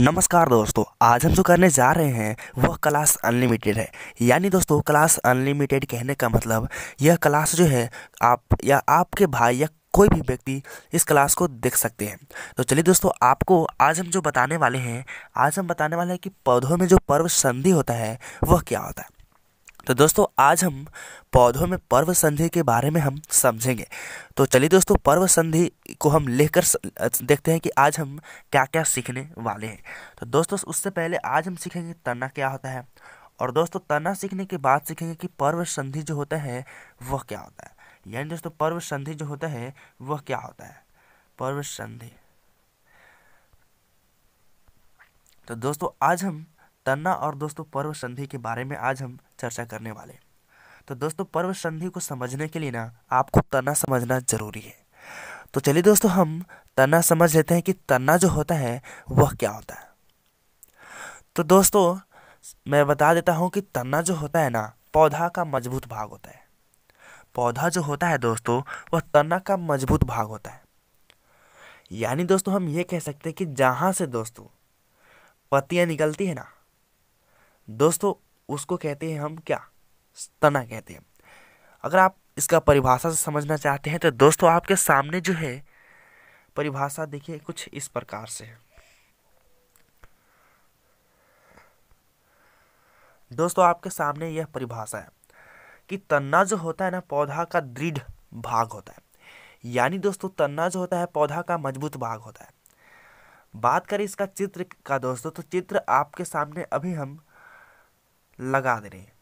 नमस्कार दोस्तों आज हम जो करने जा रहे हैं वह क्लास अनलिमिटेड है यानी दोस्तों क्लास अनलिमिटेड कहने का मतलब यह क्लास जो है आप या आपके भाई या कोई भी व्यक्ति इस क्लास को देख सकते हैं तो चलिए दोस्तों आपको आज हम जो बताने वाले हैं आज हम बताने वाले हैं कि पौधों में जो पर्व संधि होता है वह क्या होता है तो दोस्तों आज हम पौधों में पर्व संधि के बारे में हम समझेंगे तो चलिए दोस्तों पर्व संधि को हम लेकर देखते हैं कि आज हम क्या क्या सीखने वाले हैं तो दोस्तों उससे पहले आज हम सीखेंगे तना क्या होता है और दोस्तों तना सीखने के बाद सीखेंगे कि पर्व संधि जो होता है वह क्या होता है यानी दोस्तों पर्व संधि जो होता है वह क्या होता है पर्व संधि तो दोस्तों आज हम तन्ना और दोस्तों पर्व संधि के बारे में आज हम चर्चा करने वाले हैं तो दोस्तों पर्व संधि को समझने के लिए ना आपको तना समझना ज़रूरी है तो चलिए दोस्तों हम तना समझ लेते हैं कि तना जो होता है वह क्या होता है तो दोस्तों मैं बता देता हूँ कि तना जो होता है ना पौधा का मजबूत भाग होता है पौधा जो होता है दोस्तों वह तना का मजबूत भाग होता है यानी दोस्तों हम ये कह सकते हैं कि जहाँ से दोस्तों पत्तियाँ निकलती है ना दोस्तों उसको कहते हैं हम क्या तना कहते हैं अगर आप इसका परिभाषा से समझना चाहते हैं तो दोस्तों आपके सामने जो है परिभाषा देखिए कुछ इस प्रकार से है दोस्तों आपके सामने यह परिभाषा है कि तन्ना जो होता है ना पौधा का दृढ़ भाग होता है यानी दोस्तों तन्ना जो होता है पौधा का मजबूत भाग होता है बात करें इसका चित्र का दोस्तों तो चित्र आपके सामने अभी हम लगा दे रहे हैं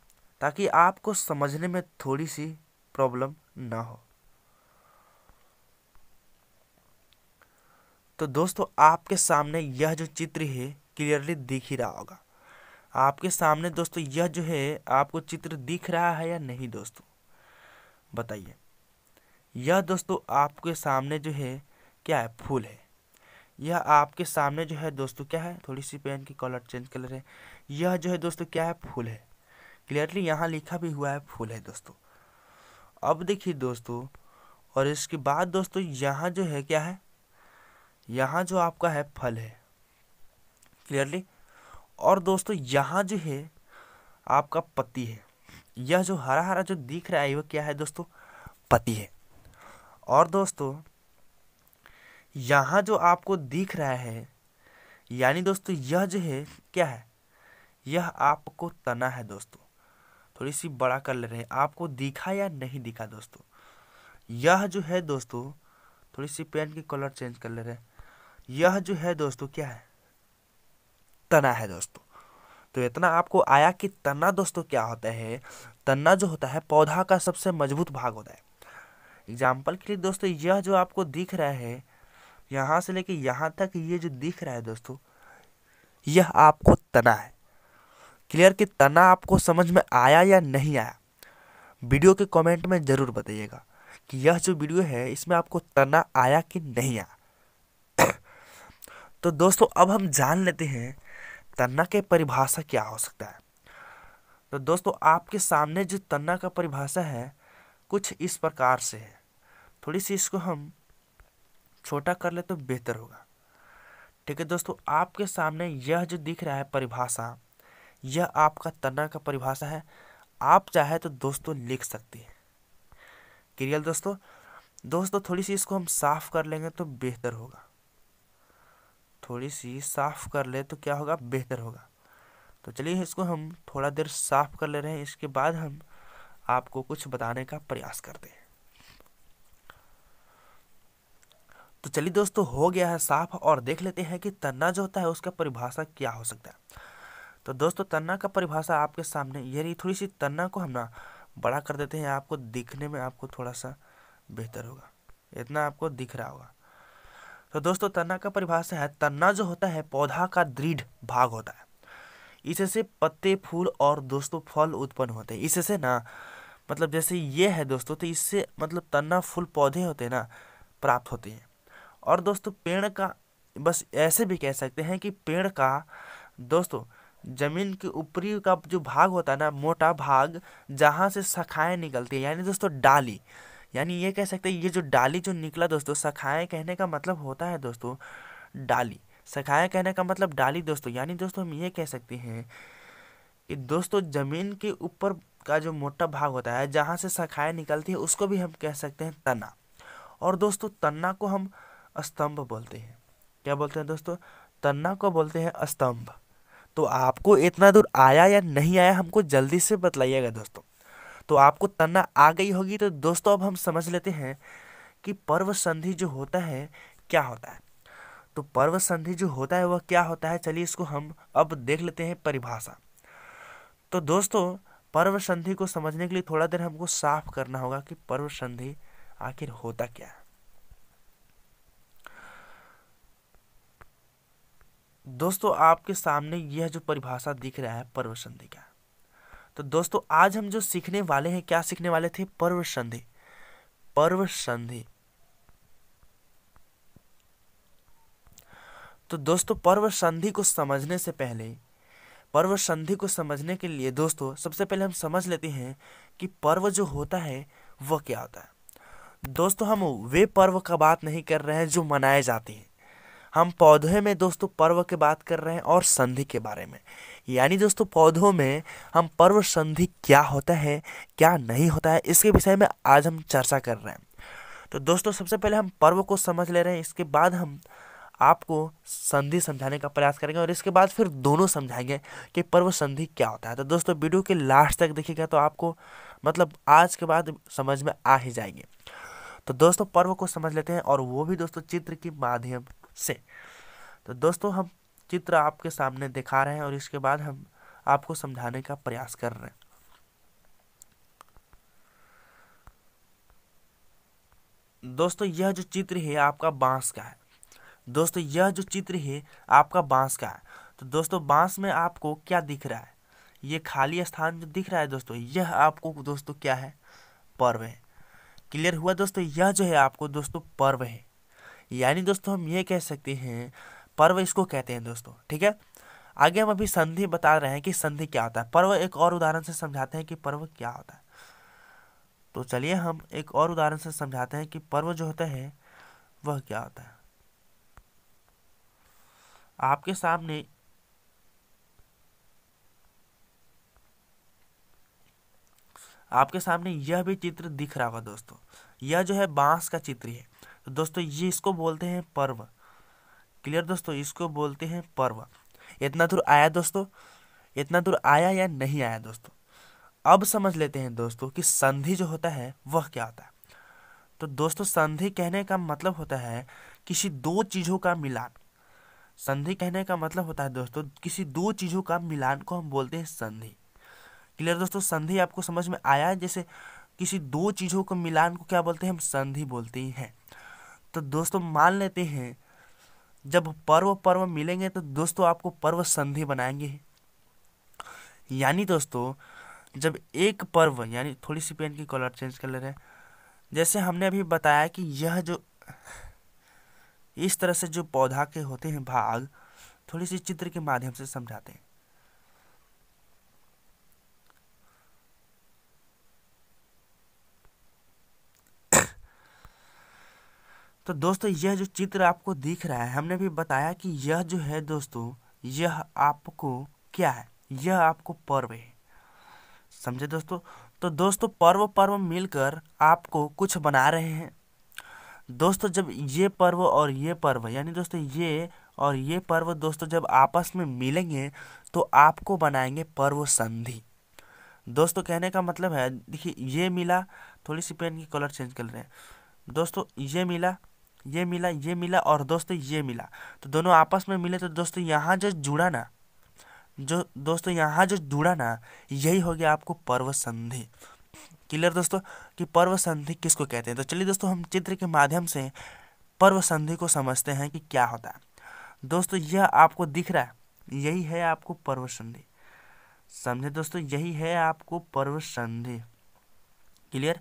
ताकि आपको समझने में थोड़ी सी प्रॉब्लम ना हो तो दोस्तों आपके सामने यह जो चित्र है क्लियरली दिख ही रहा होगा आपके सामने दोस्तों यह जो है आपको चित्र दिख रहा है या नहीं दोस्तों बताइए यह दोस्तों आपके सामने जो है क्या है फूल है यह आपके सामने जो है दोस्तों क्या है थोड़ी सी पेन की कलर चेंज कलर है यह जो है दोस्तों क्या है फूल है क्लियरली यहाँ लिखा भी हुआ है फूल है दोस्तों अब देखिए दोस्तों और इसके बाद दोस्तों यहाँ जो है क्या है यहाँ जो आपका है फल है क्लियरली और दोस्तों यहाँ जो है आपका पति है यह जो हरा हरा जो दिख रहा है वह क्या है दोस्तों पति है और दोस्तों यहाँ जो आपको दिख रहा है यानी दोस्तों यह जो है क्या है यह आपको तना है दोस्तों थोड़ी सी बड़ा कर ले रहे हैं आपको दिखा या नहीं दिखा दोस्तों यह जो है दोस्तों थोड़ी सी पेन की कलर चेंज कर ले रहे हैं यह जो है दोस्तों क्या है तना है दोस्तों तो इतना आपको आया कि तना दोस्तों क्या होता है तना जो होता है पौधा का सबसे मजबूत भाग होता है एग्जाम्पल के लिए दोस्तों यह जो आपको दिख रहा है यहाँ से लेके यहाँ तक ये जो दिख रहा है दोस्तों यह आपको तना है क्लियर कि तना आपको समझ में आया या नहीं आया वीडियो के कमेंट में ज़रूर बताइएगा कि यह जो वीडियो है इसमें आपको तना आया कि नहीं आया तो दोस्तों अब हम जान लेते हैं तना के परिभाषा क्या हो सकता है तो दोस्तों आपके सामने जो तना का परिभाषा है कुछ इस प्रकार से है थोड़ी सी इसको हम छोटा कर ले तो बेहतर होगा ठीक है दोस्तों आपके सामने यह जो दिख रहा है परिभाषा यह आपका तना का परिभाषा है आप चाहे तो दोस्तों लिख सकते हैं क्लियर दोस्तों दोस्तों थोड़ी सी इसको हम साफ कर लेंगे तो बेहतर होगा थोड़ी सी साफ कर ले तो क्या होगा बेहतर होगा तो चलिए इसको हम थोड़ा देर साफ कर ले रहे हैं इसके बाद हम आपको कुछ बताने का प्रयास करते हैं तो चलिए दोस्तों हो गया है साफ और देख लेते हैं कि तन्ना जो होता है उसका परिभाषा क्या हो सकता है तो दोस्तों तन्ना का परिभाषा आपके सामने ये रही थोड़ी सी तन्ना को हम ना बड़ा कर देते हैं आपको दिखने में आपको थोड़ा सा बेहतर होगा इतना आपको दिख रहा होगा तो दोस्तों तन्ना का परिभाषा है तन्ना जो होता है पौधा का दृढ़ भाग होता है इससे पत्ते फूल और दोस्तों फल उत्पन्न होते हैं इससे ना मतलब जैसे ये है दोस्तों तो इससे मतलब तन्ना फूल पौधे होते हैं ना प्राप्त होते हैं और दोस्तों पेड़ का बस ऐसे भी कह सकते हैं कि पेड़ का दोस्तों जमीन के ऊपरी का जो भाग होता है ना मोटा भाग जहाँ से शाखाएँ निकलती है यानी दोस्तों डाली यानी ये कह सकते हैं ये जो डाली जो निकला दोस्तों शाखाएँ कहने का मतलब होता है दोस्तों डाली शाखाएँ कहने का मतलब डाली दोस्तों यानी दोस्तों हम ये कह सकते हैं कि दोस्तों ज़मीन के ऊपर का जो मोटा भाग होता है जहाँ से शाखाएँ निकलती है उसको भी हम कह सकते हैं तना और दोस्तों तना को हम स्तंभ बोलते हैं क्या बोलते हैं दोस्तों तन्ना को बोलते हैं स्तंभ तो आपको इतना दूर आया या नहीं आया हमको जल्दी से बतलाइएगा दोस्तों तो आपको तन्ना आ गई होगी तो दोस्तों अब हम समझ लेते हैं कि पर्व संधि जो होता है क्या होता है तो पर्व संधि जो होता है वह क्या होता है चलिए इसको हम अब देख लेते हैं परिभाषा तो दोस्तों पर्व संधि को समझने के लिए थोड़ा देर हमको साफ करना होगा कि पर्व संधि आखिर होता क्या है दोस्तों आपके सामने यह जो परिभाषा दिख रहा है पर्व संधि का तो दोस्तों आज हम जो सीखने वाले हैं क्या सीखने वाले थे पर्व संधि पर्व संधि तो दोस्तों पर्व संधि को समझने से पहले पर्व संधि को समझने के लिए दोस्तों सबसे पहले हम समझ लेते हैं कि पर्व जो होता है वह क्या होता है दोस्तों हम वे पर्व का बात नहीं कर रहे हैं जो मनाए जाते हैं हम पौधे में दोस्तों पर्व के बात कर रहे हैं और संधि के बारे में यानी दोस्तों पौधों में हम पर्व संधि क्या होता है क्या नहीं होता है इसके विषय में आज हम चर्चा कर रहे हैं तो दोस्तों सबसे पहले हम पर्व को समझ ले रहे हैं इसके बाद हम आपको संधि समझाने का प्रयास करेंगे और इसके बाद फिर दोनों समझाएंगे कि पर्व संधि क्या होता है तो दोस्तों वीडियो के लास्ट तक देखिएगा तो आपको मतलब आज के बाद समझ में आ ही जाएंगे तो दोस्तों पर्व को समझ लेते हैं और वो भी दोस्तों चित्र के माध्यम से तो दोस्तों हम चित्र आपके सामने दिखा रहे हैं और इसके बाद हम आपको समझाने का प्रयास कर रहे हैं दोस्तों यह जो चित्र है आपका बांस का है दोस्तों यह जो चित्र है आपका बांस का है तो दोस्तों बांस में आपको क्या दिख रहा है ये खाली स्थान जो दिख रहा है दोस्तों यह आपको दोस्तों क्या है पर्व है क्लियर हुआ दोस्तों यह जो है आपको दोस्तों पर्व है यानी दोस्तों हम ये कह सकते हैं पर्व इसको कहते हैं दोस्तों ठीक है आगे हम अभी संधि बता रहे हैं कि संधि क्या होता है पर्व एक और उदाहरण से समझाते हैं कि पर्व क्या होता है तो चलिए हम एक और उदाहरण से समझाते हैं कि पर्व जो होता है वह क्या होता है आपके सामने आपके सामने यह भी चित्र दिख रहा होगा दोस्तों यह जो है बांस का चित्र है दोस्तों ये इसको बोलते हैं पर्व क्लियर दोस्तों इसको बोलते हैं पर्व इतना दूर आया दोस्तों इतना दूर आया या नहीं आया दोस्तों अब समझ लेते हैं दोस्तों कि संधि जो होता है वह क्या होता है तो दोस्तों संधि कहने का मतलब होता है किसी दो चीज़ों का मिलान संधि कहने का मतलब होता है दोस्तों किसी दो चीज़ों का मिलान को हम बोलते हैं संधि क्लियर दोस्तों संधि आपको समझ में आया जैसे किसी दो चीज़ों को मिलान को क्या बोलते हैं हम संधि बोलते हैं तो दोस्तों मान लेते हैं जब पर्व पर्व मिलेंगे तो दोस्तों आपको पर्व संधि बनाएंगे यानी दोस्तों जब एक पर्व यानी थोड़ी सी पेन की कलर चेंज कर ले रहे हैं जैसे हमने अभी बताया कि यह जो इस तरह से जो पौधा के होते हैं भाग थोड़ी सी चित्र के माध्यम से समझाते हैं तो दोस्तों यह जो चित्र आपको दिख रहा है हमने भी बताया कि यह जो है दोस्तों यह आपको क्या है यह आपको पर्व है समझे दोस्तों तो दोस्तों पर्व पर्व मिलकर आपको कुछ बना रहे हैं दोस्तों जब ये पर्व और ये पर्व यानी दोस्तों ये और ये पर्व दोस्तों जब आपस में मिलेंगे तो आपको बनाएंगे पर्व संधि दोस्तों कहने का मतलब है देखिए ये मिला थोड़ी सी पेन की कलर चेंज कर रहे हैं दोस्तों ये मिला ये मिला ये मिला और दोस्तों ये मिला तो दोनों आपस में मिले तो दोस्तों यहाँ जो जुड़ा ना जो दोस्तों यहाँ जो जुड़ा ना यही हो गया आपको पर्व संधि क्लियर दोस्तों कि पर्व संधि किसको कहते हैं तो चलिए दोस्तों हम चित्र के माध्यम से पर्व संधि को समझते हैं कि क्या होता है दोस्तों यह आपको दिख रहा है यही है आपको पर्व संधि समझे दोस्तों यही है आपको पर्व संधि क्लियर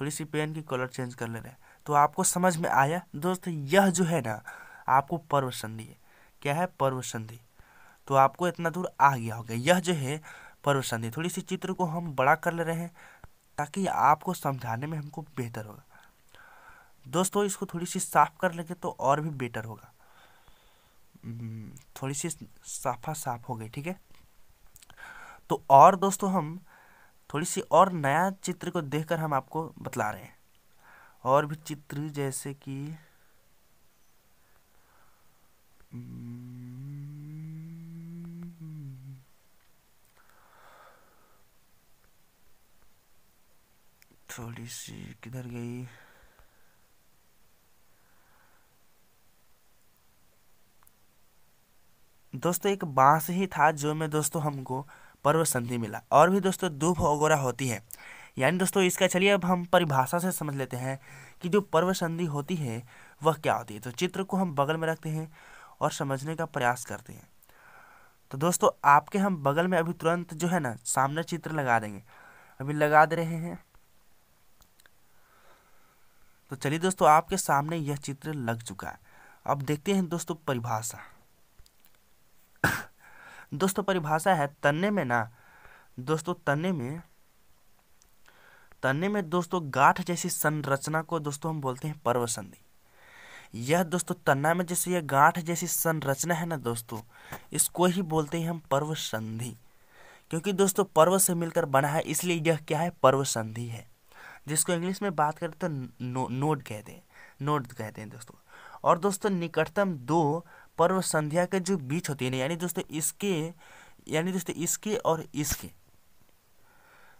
थोड़ी सी पेन की कलर चेंज कर ले रहे हैं तो आपको समझ में आया दोस्तों यह जो है ना आपको पर्व संधि है क्या है पर्व संधि तो आपको इतना दूर आ गया होगा यह जो है पर्व संधि थोड़ी सी चित्र को हम बड़ा कर ले रहे हैं ताकि आपको समझाने में हमको बेहतर होगा दोस्तों इसको थोड़ी सी साफ कर लेंगे तो और भी बेटर होगा हम्म, थोड़ी सी साफा साफ हो गई ठीक है तो और दोस्तों हम थोड़ी सी और नया चित्र को देखकर हम आपको बतला रहे हैं और भी चित्र जैसे कि थोड़ी सी किधर गई दोस्तों एक बांस ही था जो में दोस्तों हमको पर्व संधि मिला और भी दोस्तों धूप वगैरह होती है यानी दोस्तों इसका चलिए अब हम परिभाषा से समझ लेते हैं कि जो पर्व संधि होती है वह क्या होती है तो चित्र को हम बगल में रखते हैं और समझने का प्रयास करते हैं तो दोस्तों आपके हम बगल में अभी तुरंत जो है ना सामने चित्र लगा देंगे अभी लगा दे रहे हैं तो चलिए दोस्तों आपके सामने यह चित्र लग चुका है अब देखते हैं दोस्तों परिभाषा दोस्तों परिभाषा है तन्ने में ना दोस्तों तन्ने में तने में दोस्तों गांठ जैसी संरचना को दोस्तों हम बोलते हैं पर्व संधि यह दोस्तों तना में जैसे यह गांठ जैसी संरचना है ना दोस्तों इसको ही बोलते हैं हम पर्व संधि क्योंकि दोस्तों पर्व से मिलकर बना है इसलिए यह क्या है पर्व संधि है जिसको इंग्लिश में बात करें तो नो, नोट कहते हैं नोट कहते हैं दोस्तों और दोस्तों निकटतम दो पर्व संध्या के जो बीच होती है यानी दोस्तों इसके यानी दोस्तों इसके और इसके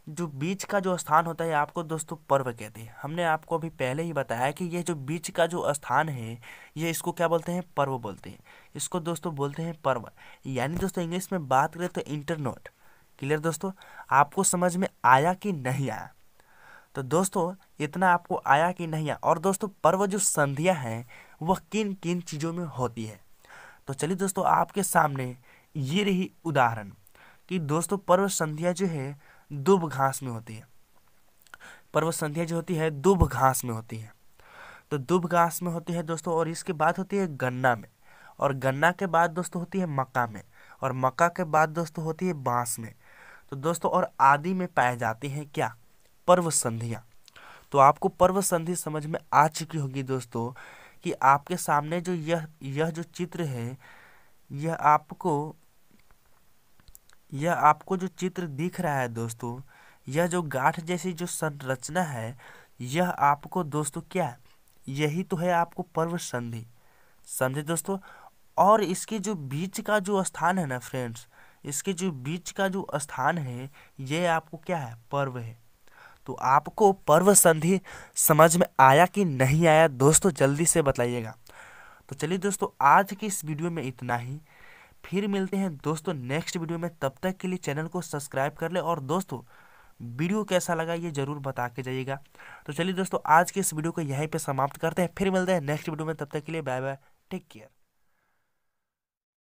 जो बीच का जो स्थान होता है आपको दोस्तों पर्व कहते हैं हमने आपको अभी पहले ही बताया कि ये जो बीच का जो स्थान है ये इसको क्या बोलते हैं पर्व बोलते हैं इसको दोस्तों बोलते हैं पर्व यानी दोस्तों इंग्लिश में बात करें तो इंटरनोट क्लियर दोस्तों आपको समझ में आया कि नहीं आया तो दोस्तों इतना आपको आया कि नहीं आया और दोस्तों पर्व जो संधियाँ हैं वह किन किन चीज़ों में होती है तो चलिए दोस्तों आपके सामने ये रही उदाहरण कि दोस्तों पर्व संध्या जो है दुब घास में होती है पर्व संध्या जो होती है दुब घास में होती है तो दुब घास में होती है दोस्तों और इसके बाद होती है गन्ना में और गन्ना के बाद दोस्तों होती है मक्का में और मक्का के बाद दोस्तों होती है बांस में तो दोस्तों और आदि में पाए जाते हैं क्या पर्व संधियाँ तो आपको पर्व संधि समझ में आ चुकी होगी दोस्तों कि आपके सामने जो यह यह जो चित्र है यह आपको यह आपको जो चित्र दिख रहा है दोस्तों यह जो गांठ जैसी जो संरचना है यह आपको दोस्तों क्या यही तो है आपको पर्व संधि समझे दोस्तों और इसके जो बीच का जो स्थान है ना फ्रेंड्स इसके जो बीच का जो स्थान है यह आपको क्या है पर्व है तो आपको पर्व संधि समझ में आया कि नहीं आया दोस्तों जल्दी से बताइएगा तो चलिए दोस्तों आज की इस वीडियो में इतना ही फिर मिलते हैं दोस्तों नेक्स्ट वीडियो में तब तक के लिए चैनल को सब्सक्राइब कर ले और दोस्तों वीडियो कैसा लगा ये ज़रूर बता के जाइएगा तो चलिए दोस्तों आज के इस वीडियो को यहीं पे समाप्त करते हैं फिर मिलते हैं नेक्स्ट वीडियो में तब तक के लिए बाय बाय टेक केयर